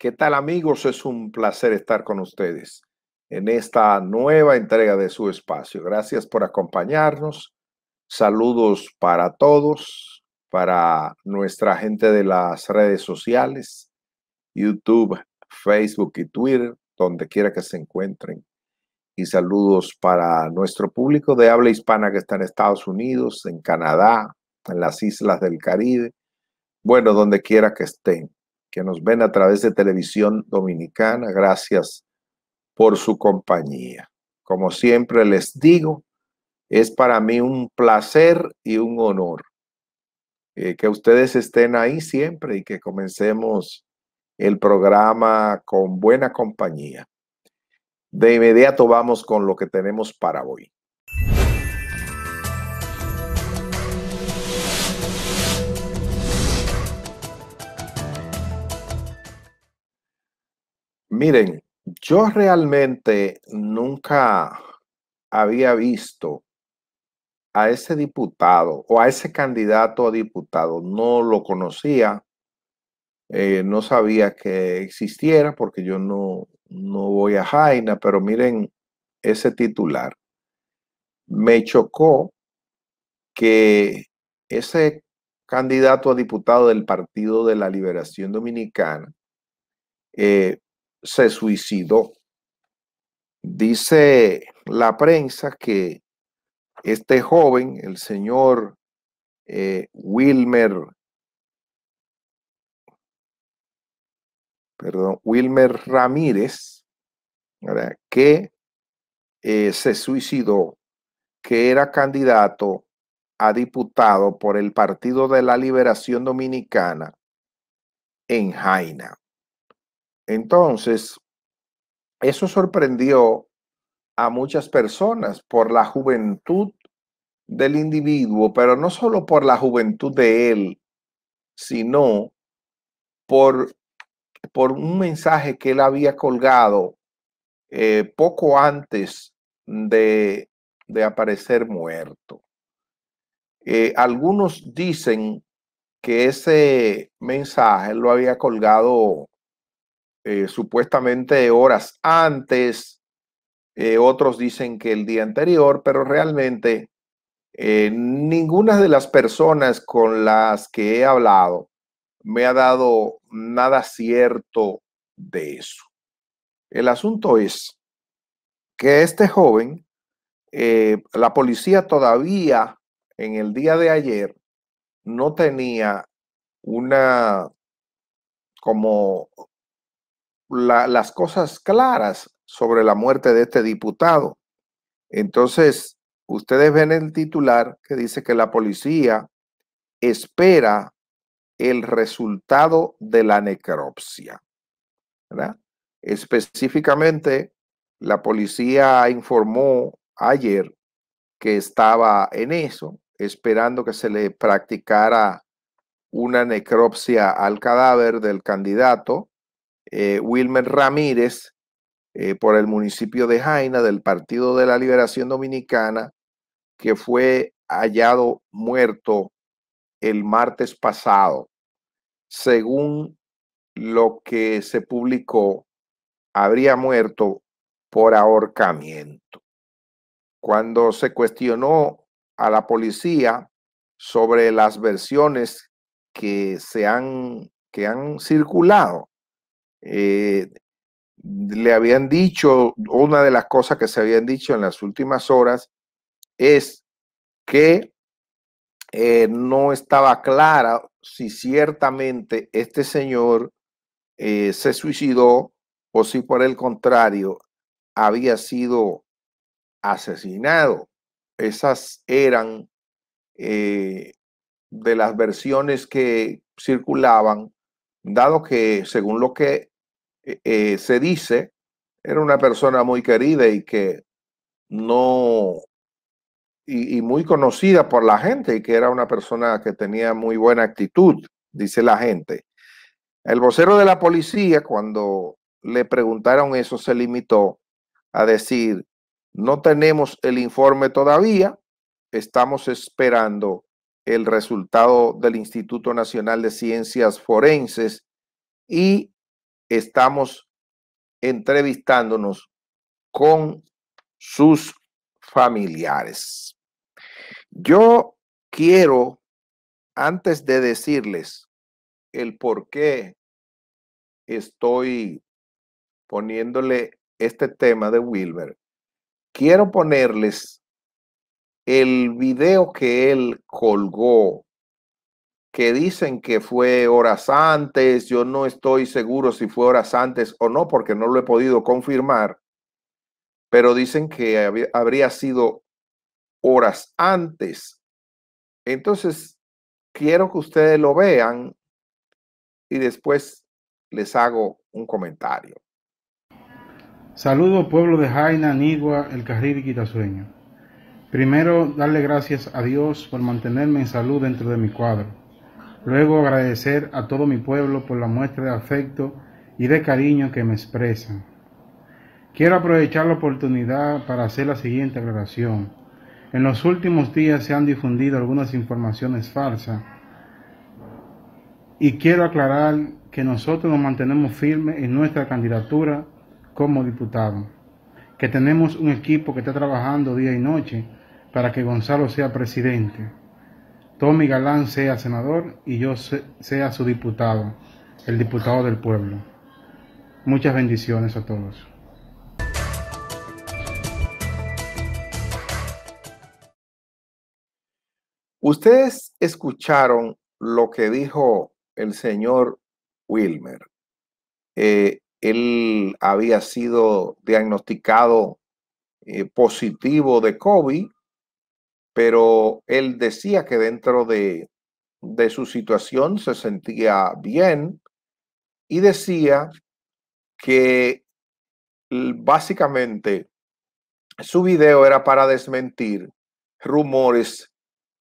¿Qué tal amigos? Es un placer estar con ustedes en esta nueva entrega de su espacio. Gracias por acompañarnos. Saludos para todos, para nuestra gente de las redes sociales, YouTube, Facebook y Twitter, donde quiera que se encuentren. Y saludos para nuestro público de habla hispana que está en Estados Unidos, en Canadá, en las islas del Caribe, bueno, donde quiera que estén que nos ven a través de televisión dominicana. Gracias por su compañía. Como siempre les digo, es para mí un placer y un honor eh, que ustedes estén ahí siempre y que comencemos el programa con buena compañía. De inmediato vamos con lo que tenemos para hoy. Miren, yo realmente nunca había visto a ese diputado o a ese candidato a diputado. No lo conocía, eh, no sabía que existiera porque yo no, voy a Jaina, pero miren ese titular. Me chocó que ese candidato a diputado del Partido de la Liberación Dominicana eh, se suicidó. Dice la prensa que este joven, el señor eh, Wilmer, perdón, Wilmer Ramírez, que eh, se suicidó, que era candidato a diputado por el Partido de la Liberación Dominicana en Jaina. Entonces, eso sorprendió a muchas personas por la juventud del individuo, pero no solo por la juventud de él, sino por, por un mensaje que él había colgado eh, poco antes de, aparecer muerto. Eh, algunos dicen que ese mensaje lo había colgado eh, supuestamente horas antes, eh, otros dicen que el día anterior, pero realmente eh, ninguna de las personas con las que he hablado me ha dado nada cierto de eso. El asunto es que este joven, la policía todavía en el día de ayer no tenía una como las cosas claras sobre la muerte de este diputado. Entonces, ustedes ven el titular que dice que la policía espera el resultado de la necropsia. Específicamente, la policía informó ayer que estaba en eso, esperando que se le practicara una necropsia al cadáver del candidato eh, Wilmer Ramírez eh, por el municipio de Jaina del Partido de la Liberación Dominicana, que fue hallado muerto el martes pasado. Según lo que se publicó, habría muerto por ahorcamiento. Cuando se cuestionó a la policía sobre las versiones que se han, que han circulado, eh, le habían dicho, una de las cosas que se habían dicho en las últimas horas es que eh, no estaba clara si ciertamente este señor eh, se suicidó o si por el contrario había sido asesinado. Esas eran de las versiones que circulaban dado que, según lo que eh, eh, se dice, era una persona muy querida y que no, y, y, muy conocida por la gente y que era una persona que tenía muy buena actitud, dice la gente. El vocero de la policía, cuando le preguntaron eso, se limitó a decir, no tenemos el informe todavía, estamos esperando el resultado del Instituto Nacional de Ciencias Forenses y estamos entrevistándonos con sus familiares. Yo quiero, antes de decirles el por qué estoy poniéndole este tema de Wilber, quiero ponerles el video que él colgó, que dicen que fue horas antes, yo no estoy seguro si fue horas antes o no, porque no lo he podido confirmar, pero dicen que habría sido horas antes. Entonces, quiero que ustedes lo vean y después les hago un comentario. Saludos pueblo de Jaina, Nigua, El Carril y Quitasueño. Primero, darle gracias a Dios por mantenerme en salud dentro de mi cuadro. Luego, agradecer a todo mi pueblo por la muestra de afecto y de cariño que me expresan. Quiero aprovechar la oportunidad para hacer la siguiente aclaración. En los últimos días se han difundido algunas informaciones falsas y quiero aclarar que nosotros nos mantenemos firmes en nuestra candidatura como diputado, que tenemos un equipo que está trabajando día y noche para que Gonzalo sea presidente, Tommy Galán sea senador y yo sea su diputado, el diputado del pueblo. Muchas bendiciones a todos. Ustedes escucharon lo que dijo el señor Wilmer. Eh, él había sido diagnosticado eh, positivo de COVID pero él decía que dentro de, su situación se sentía bien y decía que básicamente su video era para desmentir rumores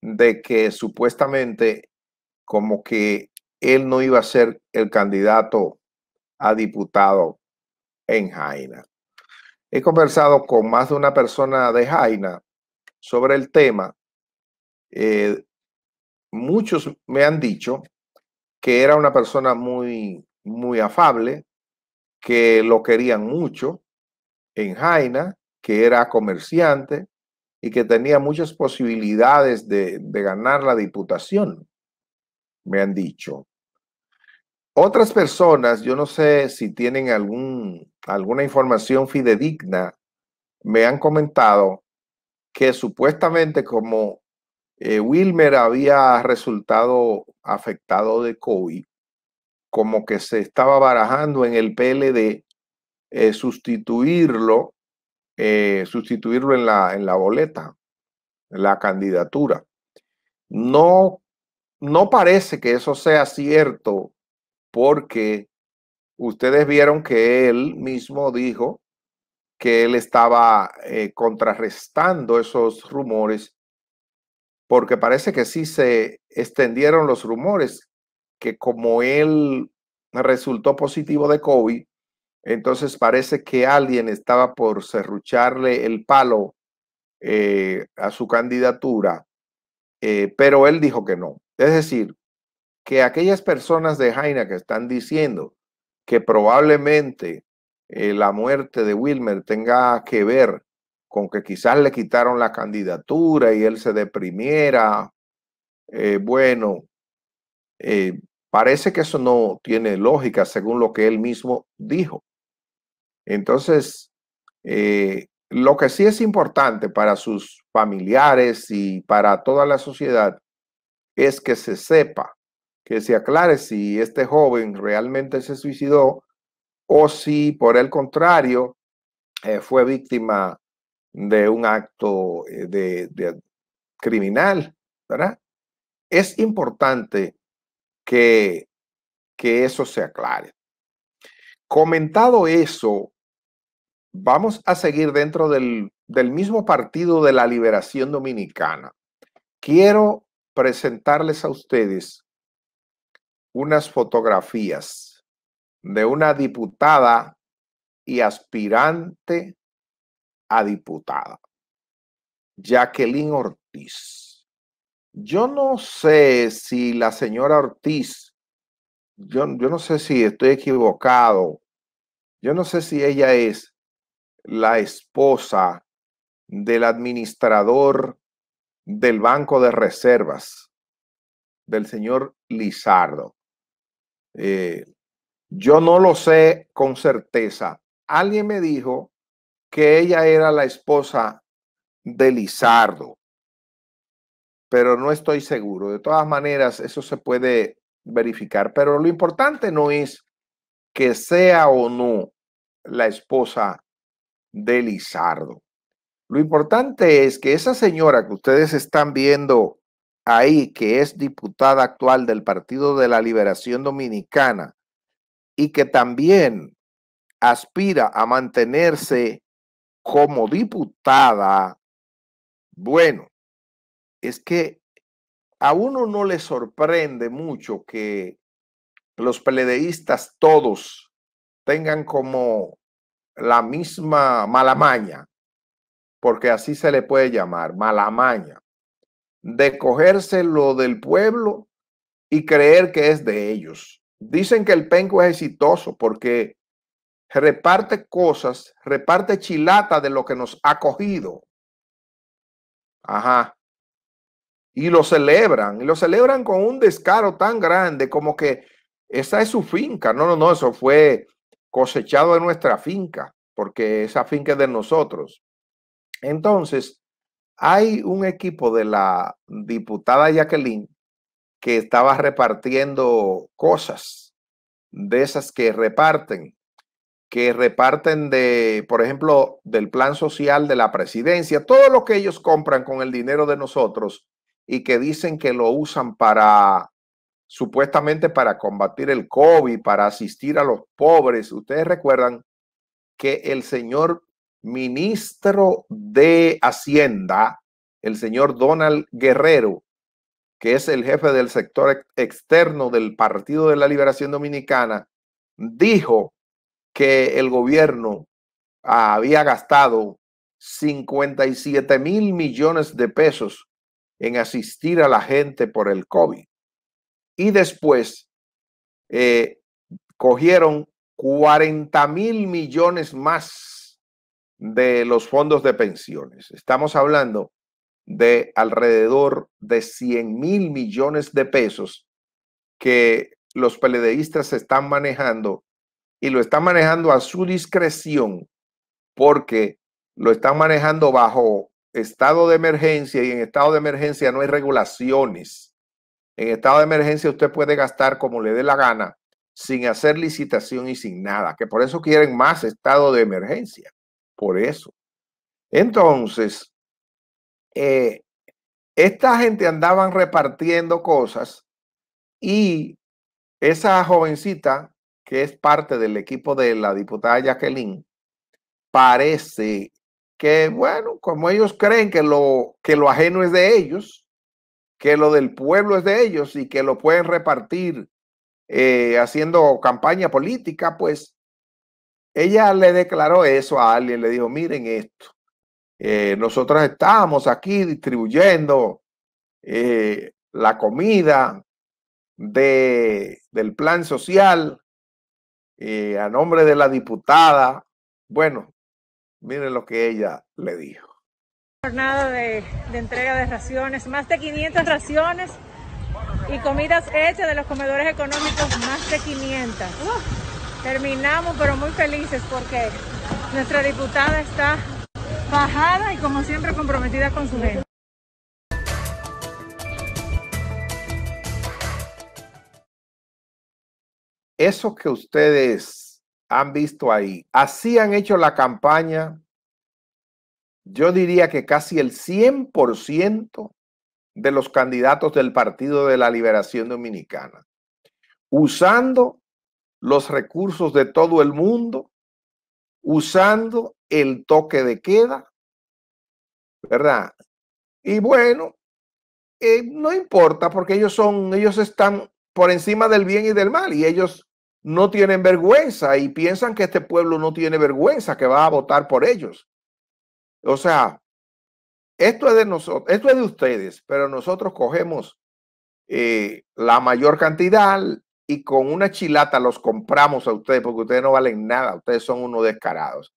de que supuestamente como que él no iba a ser el candidato a diputado en Jaina. He conversado con más de una persona de Jaina sobre el tema, eh, muchos me han dicho que era una persona muy, muy afable, que lo querían mucho en Jaina, que era comerciante y que tenía muchas posibilidades de, de ganar la diputación, me han dicho. Otras personas, yo no sé si tienen algún, alguna información fidedigna, me han comentado que supuestamente como eh, Wilmer había resultado afectado de COVID, como que se estaba barajando en el PLD eh, sustituirlo, eh, sustituirlo en la, en la boleta, en la candidatura. No, no parece que eso sea cierto porque ustedes vieron que él mismo dijo que él estaba eh, contrarrestando esos rumores, porque parece que sí se extendieron los rumores que como él resultó positivo de COVID, entonces parece que alguien estaba por cerrucharle el palo eh, a su candidatura, eh, pero él dijo que no. Es decir, que aquellas personas de Jaina que están diciendo que probablemente eh, la muerte de Wilmer tenga que ver con que quizás le quitaron la candidatura y él se deprimiera. Eh, bueno, eh, parece que eso no tiene lógica según lo que él mismo dijo. Entonces, lo que sí es importante para sus familiares y para toda la sociedad es que se sepa, que se aclare si este joven realmente se suicidó o si por el contrario eh, fue víctima de un acto eh, de, criminal, ¿verdad? Es importante que, que eso se aclare. Comentado eso, vamos a seguir dentro del, del mismo partido de la liberación dominicana. Quiero presentarles a ustedes unas fotografías de una diputada y aspirante a diputada, Jacqueline Ortiz. Yo no sé si la señora Ortiz, yo, yo no sé si estoy equivocado, yo no sé si ella es la esposa del administrador del Banco de Reservas, del señor Lizardo. Eh, yo no lo sé con certeza. Alguien me dijo que ella era la esposa de Lizardo, pero no estoy seguro. De todas maneras, eso se puede verificar, pero lo importante no es que sea o no la esposa de Lizardo. Lo importante es que esa señora que ustedes están viendo ahí, que es diputada actual del Partido de la Liberación Dominicana, y que también aspira a mantenerse como diputada, bueno, es que a uno no le sorprende mucho que los peledeístas todos tengan como la misma malamaña, porque así se le puede llamar, malamaña, de cogerse lo del pueblo y creer que es de ellos. Dicen que el penco es exitoso porque reparte cosas, reparte chilata de lo que nos ha cogido. Ajá. Y lo celebran, y lo celebran con un descaro tan grande como que esa es su finca. No, no, no, eso fue cosechado de nuestra finca, porque esa finca es de nosotros. Entonces, hay un equipo de la diputada Jacqueline que estaba repartiendo cosas, de esas que reparten, que reparten de, por ejemplo, del plan social de la presidencia, todo lo que ellos compran con el dinero de nosotros y que dicen que lo usan para supuestamente para combatir el COVID, para asistir a los pobres. Ustedes recuerdan que el señor ministro de Hacienda, el señor Donald Guerrero, que es el jefe del sector externo del Partido de la Liberación Dominicana, dijo que el gobierno había gastado 57 mil millones de pesos en asistir a la gente por el COVID. Y después eh, cogieron 40 mil millones más de los fondos de pensiones. Estamos hablando de alrededor de 100 mil millones de pesos que los peledeístas están manejando y lo están manejando a su discreción porque lo están manejando bajo estado de emergencia y en estado de emergencia no hay regulaciones. En estado de emergencia usted puede gastar como le dé la gana sin hacer licitación y sin nada, que por eso quieren más estado de emergencia, por eso. Entonces, eh, esta gente andaban repartiendo cosas y esa jovencita que es parte del equipo de la diputada Jacqueline, parece que, bueno, como ellos creen que lo, que lo ajeno es de ellos, que lo del pueblo es de ellos y que lo pueden repartir eh, haciendo campaña política, pues ella le declaró eso a alguien, le dijo, miren esto, eh, nosotros estamos aquí distribuyendo eh, la comida del plan social eh, a nombre de la diputada. Bueno, miren lo que ella le dijo. Jornada de, entrega de raciones, más de 500 raciones y comidas hechas de los comedores económicos, más de 500. terminamos, pero muy felices porque nuestra diputada está Bajada y como siempre comprometida con su gente. Eso que ustedes han visto ahí, así han hecho la campaña, yo diría que casi el 100% de los candidatos del Partido de la Liberación Dominicana, usando los recursos de todo el mundo usando el toque de queda, ¿verdad? Y bueno, eh, no importa porque ellos son, ellos están por encima del bien y del mal y ellos no tienen vergüenza y piensan que este pueblo no tiene vergüenza, que va a votar por ellos. O sea, esto es de nosotros, esto es de ustedes, pero nosotros cogemos eh, la mayor cantidad, y con una chilata los compramos a ustedes porque ustedes no valen nada, ustedes son unos descarados.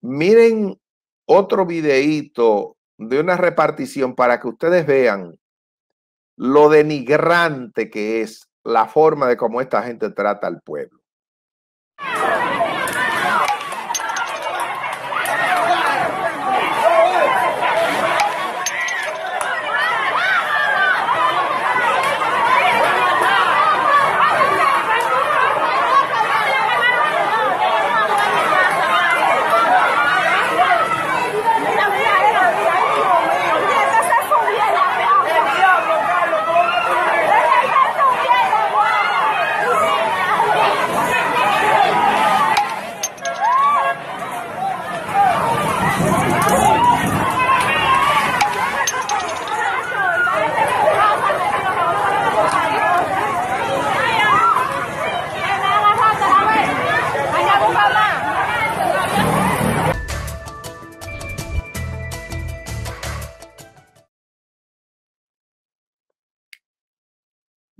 Miren otro videíto de una repartición para que ustedes vean lo denigrante que es la forma de cómo esta gente trata al pueblo.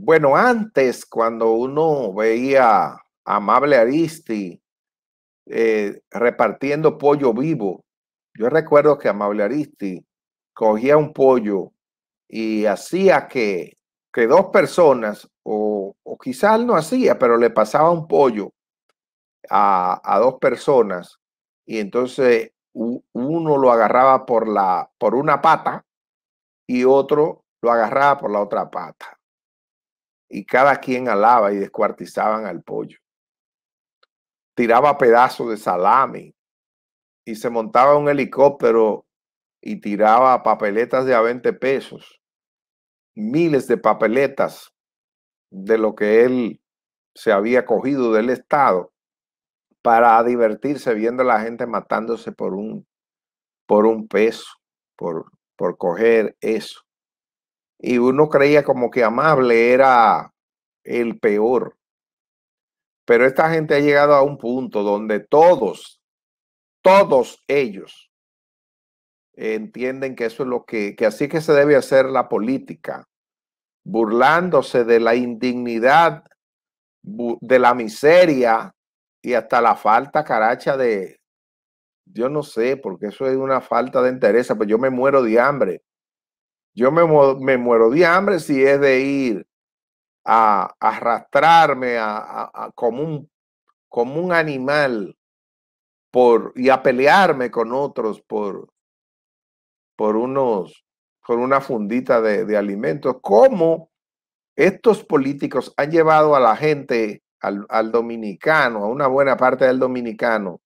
Bueno, antes, cuando uno veía a Amable Aristi eh, repartiendo pollo vivo, yo recuerdo que Amable Aristi cogía un pollo y hacía que, que dos personas, o, quizás no hacía, pero le pasaba un pollo a, a dos personas y entonces uno lo agarraba por, la, por una pata y otro lo agarraba por la otra pata y cada quien alaba y descuartizaban al pollo. Tiraba pedazos de salami y se montaba un helicóptero y tiraba papeletas de a 20 pesos, miles de papeletas de lo que él se había cogido del Estado para divertirse viendo a la gente matándose por un, por un peso, por, por coger eso y uno creía como que amable era el peor. Pero esta gente ha llegado a un punto donde todos, todos ellos entienden que eso es lo que, que así que se debe hacer la política, burlándose de la indignidad, de la miseria y hasta la falta caracha de, yo no sé, porque eso es una falta de interés, pues pero yo me muero de hambre yo me, muero de hambre si es de ir a, arrastrarme a, como, un, animal por, y a pelearme con otros por, por, unos, por una fundita de, alimentos. ¿Cómo estos políticos han llevado a la gente, al dominicano, a una buena parte del dominicano,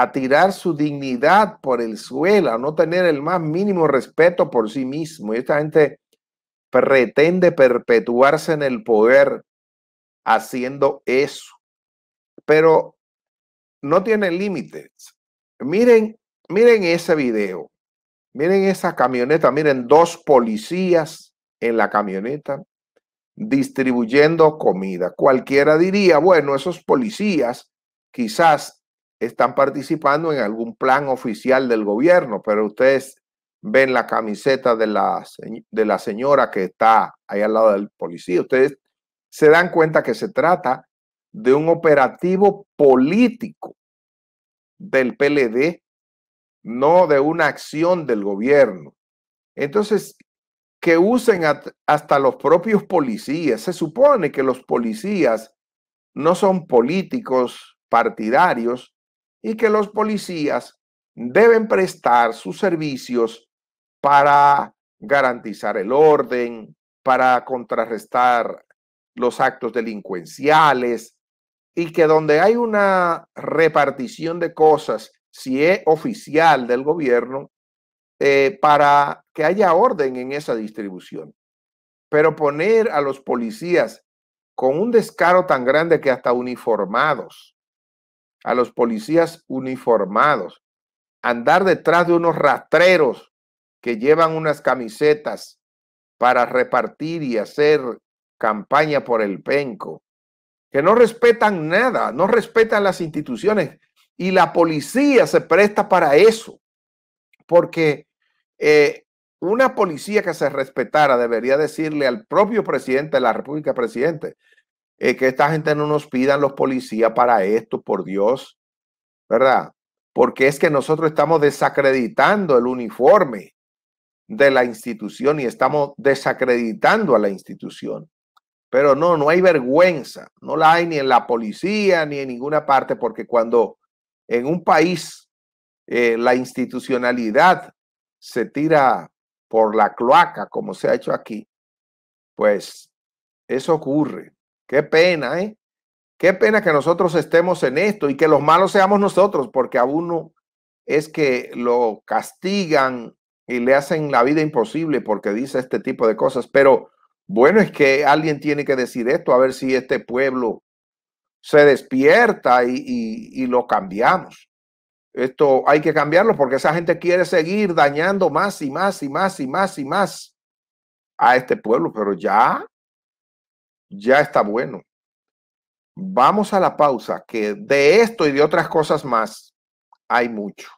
a tirar su dignidad por el suelo, a no tener el más mínimo respeto por sí mismo. Y esta gente pretende perpetuarse en el poder haciendo eso. Pero no tiene límites. Miren, miren ese video. Miren esa camioneta, miren dos policías en la camioneta distribuyendo comida. Cualquiera diría, bueno, esos policías quizás están participando en algún plan oficial del gobierno, pero ustedes ven la camiseta de la, de la señora que está ahí al lado del policía. Ustedes se dan cuenta que se trata de un operativo político del PLD, no de una acción del gobierno. Entonces, que usen hasta los propios policías. Se supone que los policías no son políticos partidarios, y que los policías deben prestar sus servicios para garantizar el orden, para contrarrestar los actos delincuenciales y que donde hay una repartición de cosas, si es oficial del gobierno, eh, para que haya orden en esa distribución. Pero poner a los policías con un descaro tan grande que hasta uniformados a los policías uniformados, andar detrás de unos rastreros que llevan unas camisetas para repartir y hacer campaña por el penco, que no respetan nada, no respetan las instituciones. Y la policía se presta para eso, porque eh, una policía que se respetara debería decirle al propio presidente de la República, presidente, eh, que esta gente no nos pidan los policías para esto, por Dios, ¿verdad? Porque es que nosotros estamos desacreditando el uniforme de la institución y estamos desacreditando a la institución. Pero no, no hay vergüenza, no la hay ni en la policía ni en ninguna parte, porque cuando en un país eh, la institucionalidad se tira por la cloaca, como se ha hecho aquí, pues eso ocurre. Qué pena, ¿eh? Qué pena que nosotros estemos en esto y que los malos seamos nosotros, porque a uno es que lo castigan y le hacen la vida imposible porque dice este tipo de cosas. Pero bueno, es que alguien tiene que decir esto, a ver si este pueblo se despierta y, lo cambiamos. Esto hay que cambiarlo porque esa gente quiere seguir dañando más y más y más y más y más a este pueblo, pero ya ya está bueno. Vamos a la pausa, que de esto y de otras cosas más hay mucho.